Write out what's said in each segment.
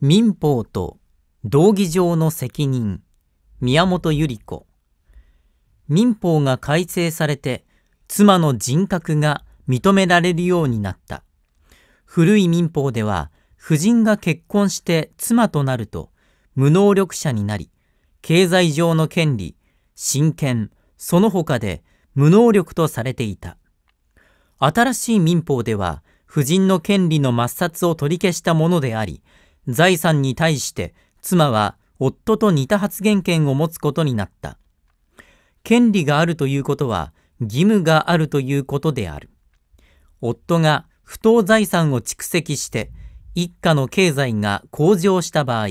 民法と道義上の責任宮本百合子民法が改正されて妻の人格が認められるようになった古い民法では夫人が結婚して妻となると無能力者になり経済上の権利親権その他で無能力とされていた新しい民法では夫人の権利の抹殺を取り消したものであり財産に対して妻は夫と似た発言権を持つことになった。権利があるということは義務があるということである。夫が不当財産を蓄積して一家の経済が向上した場合、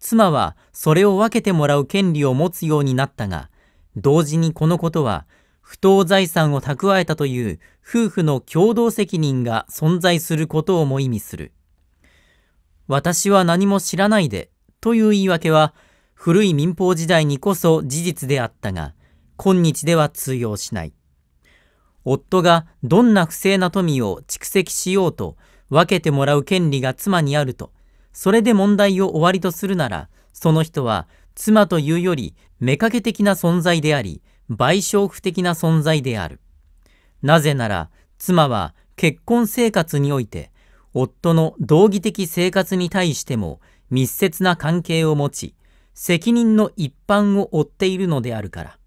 妻はそれを分けてもらう権利を持つようになったが、同時にこのことは不当財産を蓄えたという夫婦の共同責任が存在することをも意味する。私は何も知らないでという言い訳は古い民法時代にこそ事実であったが、今日では通用しない。夫がどんな不正な富を蓄積しようと分けてもらう権利が妻にあると、それで問題を終わりとするなら、その人は妻というより妾的な存在であり、賠償不的な存在である。なぜなら、妻は結婚生活において夫の道義的生活に対しても密接な関係を持ち、責任の一般を負っているのであるから。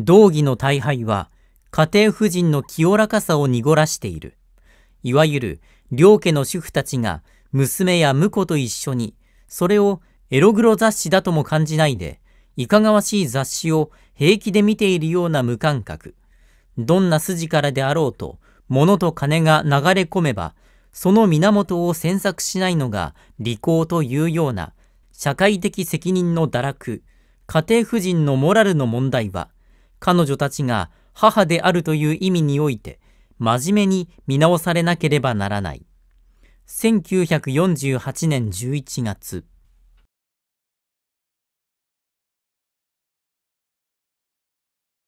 道義の大敗は、家庭婦人の清らかさを濁らしている。いわゆる、両家の主婦たちが、娘や婿と一緒に、それをエログロ雑誌だとも感じないで、いかがわしい雑誌を平気で見ているような無感覚。どんな筋からであろうと、物と金が流れ込めば、その源を詮索しないのが利口というような社会的責任の堕落、家庭婦人のモラルの問題は、彼女たちが母であるという意味において、真面目に見直されなければならない。1948年11月。